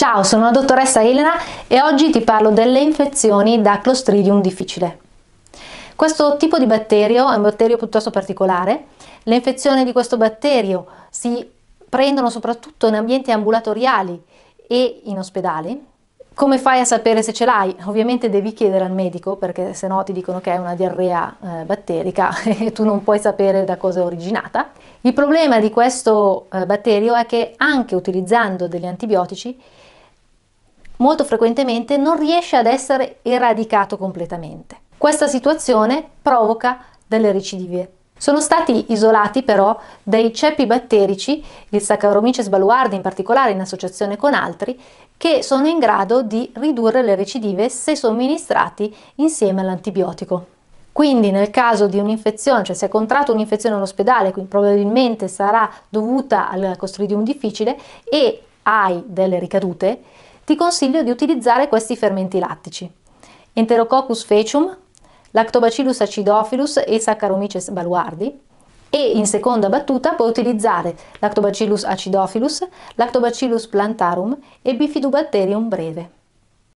Ciao, sono la dottoressa Elena e oggi ti parlo delle infezioni da Clostridium difficile. Questo tipo di batterio è un batterio piuttosto particolare. Le infezioni di questo batterio si prendono soprattutto in ambienti ambulatoriali e in ospedale come fai a sapere se ce l'hai? Ovviamente devi chiedere al medico perché se no ti dicono che è una diarrea eh, batterica e tu non puoi sapere da cosa è originata. Il problema di questo eh, batterio è che anche utilizzando degli antibiotici molto frequentemente non riesce ad essere eradicato completamente. Questa situazione provoca delle recidive sono stati isolati però dei ceppi batterici, il Saccharomyces baluardi in particolare in associazione con altri, che sono in grado di ridurre le recidive se somministrati insieme all'antibiotico. Quindi nel caso di un'infezione, cioè se è contratto un'infezione all'ospedale, quindi probabilmente sarà dovuta al costridium difficile e hai delle ricadute, ti consiglio di utilizzare questi fermenti lattici. Enterococcus fecium, Lactobacillus acidophilus e Saccharomyces baluardi, e in seconda battuta puoi utilizzare Lactobacillus acidophilus, Lactobacillus plantarum e Bifidobacterium breve.